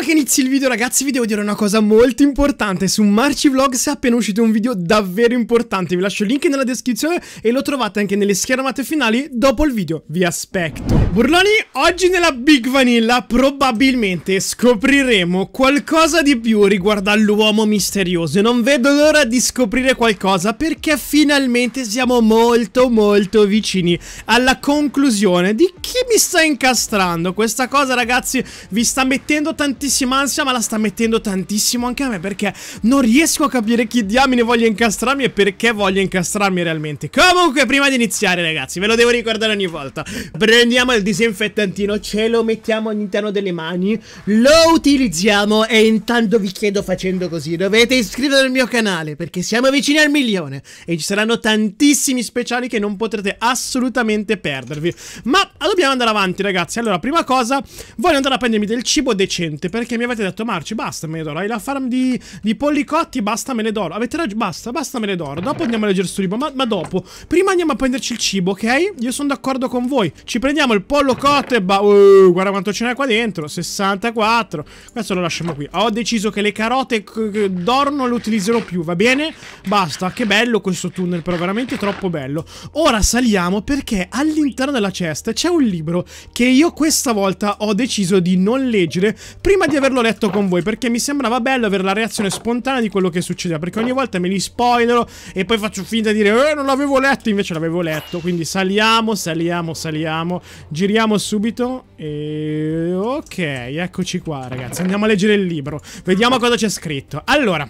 Prima che inizi il video ragazzi vi devo dire una cosa molto importante Su Marci Vlogs è appena uscito un video davvero importante Vi lascio il link nella descrizione e lo trovate anche nelle schermate finali dopo il video Vi aspetto Burloni, oggi nella Big Vanilla probabilmente scopriremo qualcosa di più riguardo all'uomo misterioso E non vedo l'ora di scoprire qualcosa perché finalmente siamo molto molto vicini alla conclusione di chi mi sta incastrando Questa cosa ragazzi vi sta mettendo tantissimo tantissima ansia ma la sta mettendo tantissimo anche a me perché non riesco a capire chi diamine voglia incastrarmi e perché voglia incastrarmi realmente Comunque prima di iniziare ragazzi ve lo devo ricordare ogni volta Prendiamo il disinfettantino, ce lo mettiamo all'interno delle mani Lo utilizziamo e intanto vi chiedo facendo così Dovete iscrivervi al mio canale perché siamo vicini al milione E ci saranno tantissimi speciali che non potrete assolutamente perdervi Ma dobbiamo andare avanti ragazzi Allora prima cosa voglio andare a prendermi del cibo decente per perché mi avete detto, Marci, basta, me ne d'oro. Hai la farm di, di pollicotti, basta, me ne d'oro. Avete ragione, basta, basta, me ne d'oro. Dopo andiamo a leggere sto libro. Ma, ma, dopo, prima andiamo a prenderci il cibo, ok? Io sono d'accordo con voi. Ci prendiamo il pollo cotto e ba. Uh, guarda quanto ce n'è qua dentro. 64. Questo lo lasciamo qui. Ho deciso che le carote d'oro non le utilizzerò più, va bene? Basta, che bello questo tunnel, però veramente troppo bello. Ora saliamo perché all'interno della cesta c'è un libro che io questa volta ho deciso di non leggere prima di di averlo letto con voi perché mi sembrava bello avere la reazione spontanea di quello che succedeva perché ogni volta me li spoilero e poi faccio finta di dire eh non l'avevo letto invece l'avevo letto quindi saliamo saliamo saliamo giriamo subito e ok eccoci qua ragazzi andiamo a leggere il libro vediamo cosa c'è scritto allora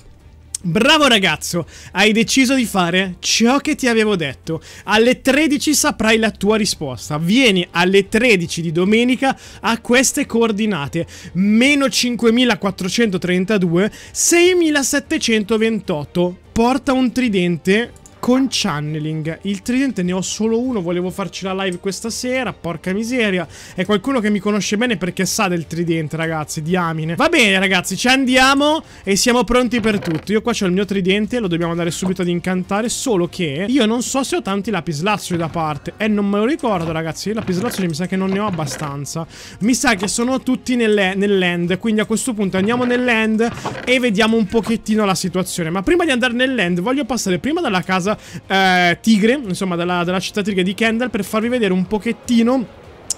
Bravo ragazzo, hai deciso di fare ciò che ti avevo detto. Alle 13 saprai la tua risposta. Vieni alle 13 di domenica a queste coordinate. Meno 5432, 6728. Porta un tridente con channeling. Il tridente ne ho solo uno, volevo farci la live questa sera, porca miseria. È qualcuno che mi conosce bene perché sa del tridente, ragazzi, diamine. Va bene, ragazzi, ci andiamo e siamo pronti per tutto. Io qua ho il mio tridente, lo dobbiamo andare subito ad incantare, solo che io non so se ho tanti lapislazzoli da parte. E non me lo ricordo, ragazzi, lapislazzoli mi sa che non ne ho abbastanza. Mi sa che sono tutti nell'end, nell quindi a questo punto andiamo nell'end e vediamo un pochettino la situazione. Ma prima di andare nell'end voglio passare prima dalla casa eh, tigre, insomma dalla, dalla città tigre di Kendall per farvi vedere un pochettino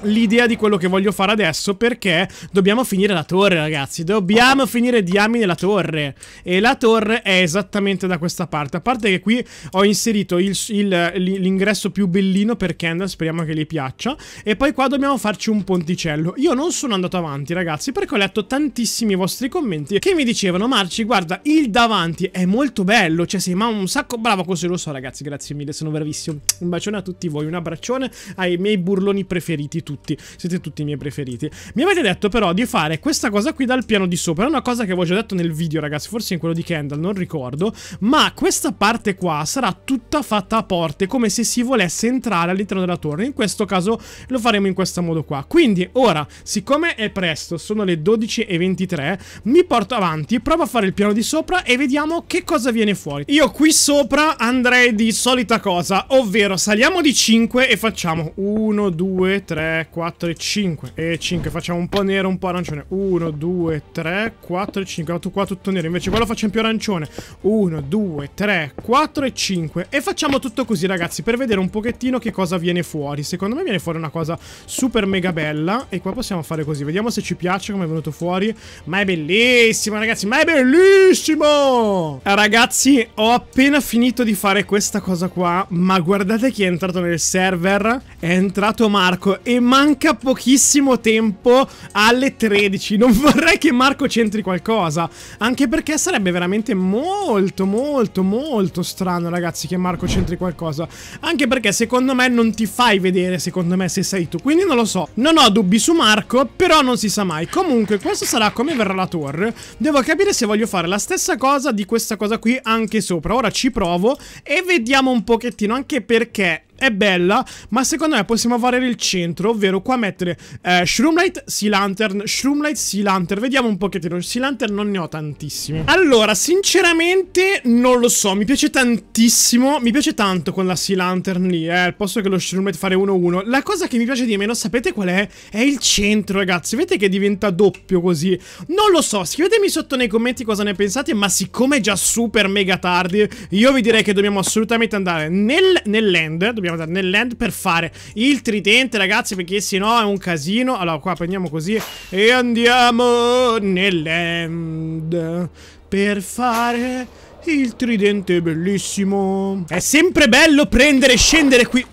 l'idea di quello che voglio fare adesso perché dobbiamo finire la torre ragazzi Dobbiamo finire diamine la torre E la torre è esattamente da questa parte A parte che qui ho inserito l'ingresso più bellino per Kendall Speriamo che gli piaccia E poi qua dobbiamo farci un ponticello Io non sono andato avanti ragazzi perché ho letto tantissimi vostri commenti Che mi dicevano Marci guarda il davanti è molto bello Cioè sei ma un sacco bravo così lo so ragazzi Grazie mille sono bravissimo Un bacione a tutti voi un abbraccione ai miei burloni preferiti tutti tutti, siete tutti i miei preferiti. Mi avete detto però di fare questa cosa qui dal piano di sopra, è una cosa che avevo già detto nel video ragazzi, forse in quello di Kendall, non ricordo, ma questa parte qua sarà tutta fatta a porte, come se si volesse entrare all'interno della torre, in questo caso lo faremo in questo modo qua. Quindi ora, siccome è presto, sono le 12.23, mi porto avanti, provo a fare il piano di sopra e vediamo che cosa viene fuori. Io qui sopra andrei di solita cosa, ovvero saliamo di 5 e facciamo 1, 2, 3, 3, 4 e 5. E 5. Facciamo un po' nero, un po' arancione. 1, 2, 3, 4 e 5. Ho qua tutto nero. Invece quello facciamo più arancione. 1, 2, 3, 4 e 5. E facciamo tutto così, ragazzi, per vedere un pochettino che cosa viene fuori. Secondo me viene fuori una cosa super mega bella. E qua possiamo fare così. Vediamo se ci piace come è venuto fuori. Ma è bellissimo, ragazzi. Ma è bellissimo! Ragazzi, ho appena finito di fare questa cosa qua. Ma guardate chi è entrato nel server. È entrato Marco. E Marco manca pochissimo tempo alle 13. Non vorrei che Marco centri qualcosa. Anche perché sarebbe veramente molto, molto, molto strano, ragazzi, che Marco centri qualcosa. Anche perché secondo me non ti fai vedere, secondo me, se sei tu. Quindi non lo so. Non ho dubbi su Marco, però non si sa mai. Comunque, questo sarà come verrà la torre. Devo capire se voglio fare la stessa cosa di questa cosa qui anche sopra. Ora ci provo e vediamo un pochettino. Anche perché è bella, ma secondo me possiamo variare il centro, ovvero qua mettere eh, Shroomlight, Sea Lantern, Shroomlight, Sea Lantern. Vediamo un pochettino, Sea Lantern non ne ho tantissime. Allora, sinceramente non lo so, mi piace tantissimo, mi piace tanto con la Sea Lantern lì, eh, al posto che lo Shroomlight fare 1-1. La cosa che mi piace di meno, sapete qual è? È il centro, ragazzi, vedete che diventa doppio così? Non lo so, scrivetemi sotto nei commenti cosa ne pensate, ma siccome è già super mega tardi, io vi direi che dobbiamo assolutamente andare nel, land, dobbiamo andiamo da nell'end per fare il tridente, ragazzi, perché se no è un casino. Allora, qua prendiamo così e andiamo nell'end per fare il tridente bellissimo. È sempre bello prendere e scendere qui.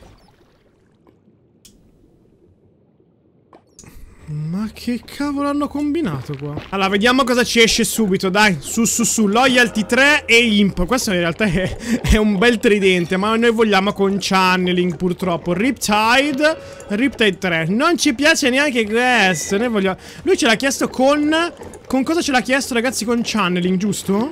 Ma che cavolo hanno combinato qua? Allora, vediamo cosa ci esce subito, dai. Su, su, su. Loyalty 3 e Imp. Questo in realtà è, è un bel tridente, ma noi vogliamo con Channeling, purtroppo. Riptide, Riptide 3. Non ci piace neanche questo. Noi vogliamo... Lui ce l'ha chiesto con... Con cosa ce l'ha chiesto, ragazzi? Con Channeling, giusto?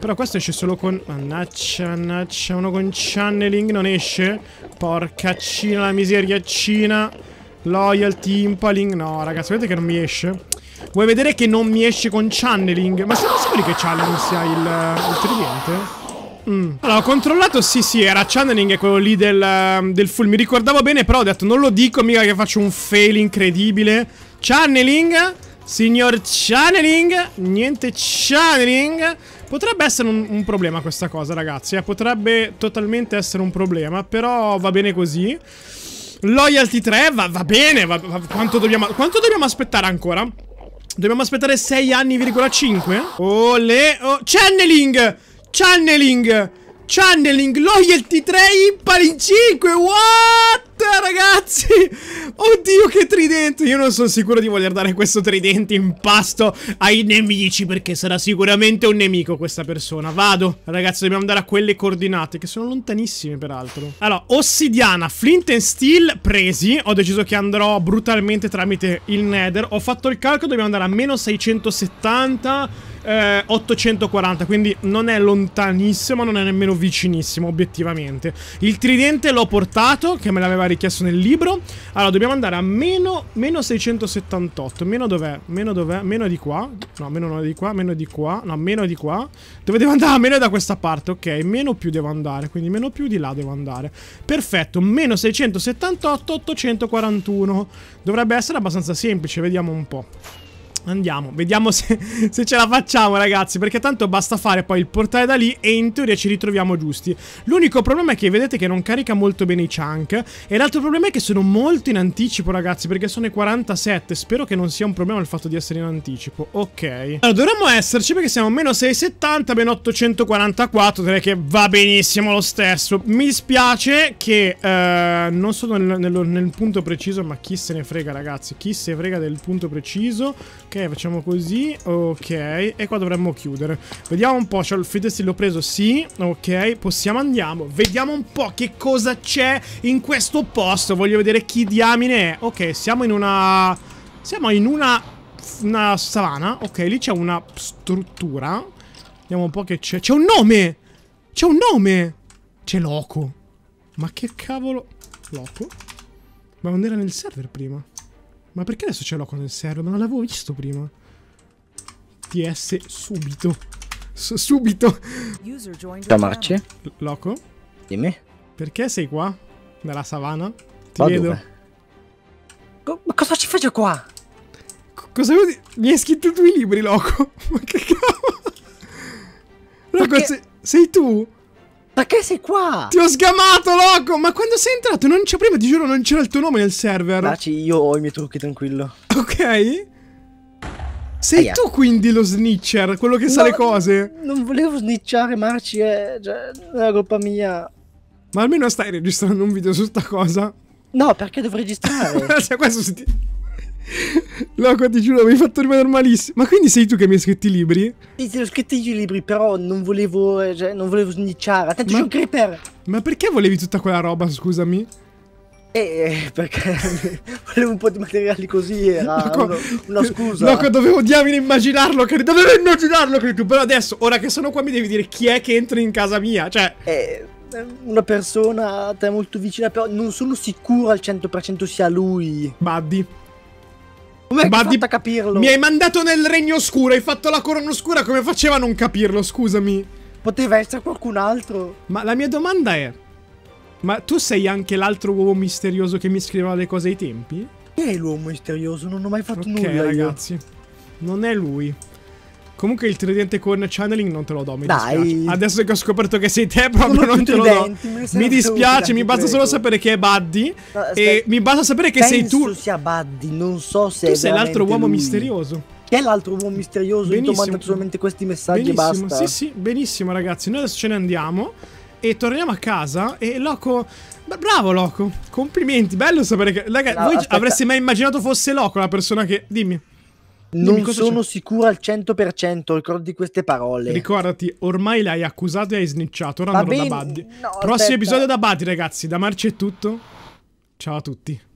Però questo esce solo con... Mannaccia, mannaccia. Uno con Channeling non esce. Porcaccina, la miseriaccina. Loyalty, impaling. No, ragazzi, vedete che non mi esce? Vuoi vedere che non mi esce con channeling? Ma siamo sicuri che channeling sia il, eh, il tridente? Mm. Allora, ho controllato, sì, sì, era channeling quello lì del, ehm, del full. Mi ricordavo bene, però ho detto, non lo dico mica che faccio un fail incredibile. Channeling, signor channeling, niente channeling. Potrebbe essere un, un problema questa cosa, ragazzi. Eh? Potrebbe totalmente essere un problema, però va bene così. Loyalty 3 va, va bene. Va, va, quanto, dobbiamo, quanto dobbiamo aspettare ancora? Dobbiamo aspettare 6 anni,5? Ole. Oh, channeling! Channeling! Channeling! Loyalty 3 impari in 5! What? ragazzi Oddio che tridente Io non sono sicuro di voler dare questo tridente in pasto ai nemici Perché sarà sicuramente un nemico questa persona Vado Ragazzi dobbiamo andare a quelle coordinate Che sono lontanissime peraltro Allora ossidiana, flint and steel presi Ho deciso che andrò brutalmente tramite il nether Ho fatto il calcolo Dobbiamo andare a meno 670 840 eh, quindi non è lontanissimo non è nemmeno vicinissimo obiettivamente il tridente l'ho portato che me l'aveva richiesto nel libro. Allora, dobbiamo andare a meno, meno 678. Meno dov'è? Meno dov'è? Meno di qua. No, meno non di qua, meno di qua. No, meno di qua. Dove devo andare? Meno da questa parte, ok. Meno più devo andare, quindi meno più di là devo andare. Perfetto, meno 678, 841. Dovrebbe essere abbastanza semplice, vediamo un po'. Andiamo, vediamo se, se, ce la facciamo ragazzi Perché tanto basta fare poi il portale da lì E in teoria ci ritroviamo giusti L'unico problema è che vedete che non carica molto bene i chunk E l'altro problema è che sono molto in anticipo ragazzi Perché sono i 47 Spero che non sia un problema il fatto di essere in anticipo Ok Allora dovremmo esserci perché siamo meno 670 Meno 844 Direi che va benissimo lo stesso Mi dispiace che eh, Non sono nel, nel, nel punto preciso Ma chi se ne frega ragazzi Chi se ne frega del punto preciso Ok, Ok, facciamo così. Ok, e qua dovremmo chiudere. Vediamo un po', c'ho cioè, il feed l'ho preso, sì. Ok, possiamo andiamo. Vediamo un po' che cosa c'è in questo posto. Voglio vedere chi diamine è. Ok, siamo in una... Siamo in una... Una savana. Ok, lì c'è una struttura. Vediamo un po' che c'è. C'è un nome! C'è un nome! C'è Loco. Ma che cavolo... Loco? Ma non era nel server prima. Ma perché adesso ce l'ho con il server? non l'avevo visto prima. TS subito. S subito. Tamarci. Loco? Dimmi. Perché sei qua? Nella savana? Ti Ma vedo. Co ma cosa ci faccio qua? Co cosa vuol dire? Mi hai scritto tu i libri, Loco? ma che cavolo? Loco, Perché... sei, sei tu? Ma che sei qua? Ti ho sgamato, loco! Ma quando sei entrato non c'è prima, ti giuro, non c'era il tuo nome nel server. Daci, io ho i miei trucchi, tranquillo. Ok. Sei Aia. tu quindi lo snitcher, quello che no, sa le cose? Non volevo snitchare, Marci, è, eh, cioè, è la colpa mia. Ma almeno stai registrando un video su sta cosa? No, perché devo registrare? Se cioè, questo si... Loco, ti giuro, mi hai fatto rimanere malissimo. Ma quindi sei tu che mi hai scritto i libri? Sì, ti ho scritto i libri, però non volevo, cioè, non volevo snicciare. Tanto ma... c'è un creeper. Ma perché volevi tutta quella roba, scusami? Eh, eh perché volevo un po' di materiali così, era Loco, uno, una scusa. Loco, dovevo diavolo immaginarlo, credo. Dovevo immaginarlo, credo. Però adesso, ora che sono qua, mi devi dire chi è che entra in casa mia, cioè... Eh una persona a te molto vicina, però non sono sicuro al 100% sia lui. Buddy. Come hai di... capirlo? Mi hai mandato nel regno oscuro, hai fatto la corona oscura, come faceva a non capirlo, scusami? Poteva essere qualcun altro. Ma la mia domanda è... Ma tu sei anche l'altro uomo misterioso che mi scriveva le cose ai tempi? Chi è l'uomo misterioso? Non ho mai fatto okay, nulla ragazzi. Io. Non è lui. Comunque il tridente con channeling non te lo do, mi Dai. dispiace. Adesso che ho scoperto che sei te, proprio non, non te lo do. Mi, mi dispiace, mi basta solo sapere che è Buddy. No, e mi basta sapere che Penso sei tu. Penso sia Buddy, non so se. Tu sei l'altro uomo misterioso. Che è l'altro uomo misterioso? Benissimo. Io ti ho mandato solamente questi messaggi benissimo. basta. Sì, sì, benissimo, ragazzi. Noi adesso ce ne andiamo. E torniamo a casa. E Loco. Bravo Loco, complimenti, bello sapere che... Ragazzi, no, voi aspetta. avreste mai immaginato fosse Loco la persona che... Dimmi non sono c'è? sicura al 100%, di queste parole. Ricordati, ormai l'hai accusato e hai snitchato, ora andrò ben... da Buddy. No, Prossimo aspetta. episodio da Buddy, ragazzi, da Marci è tutto. Ciao a tutti.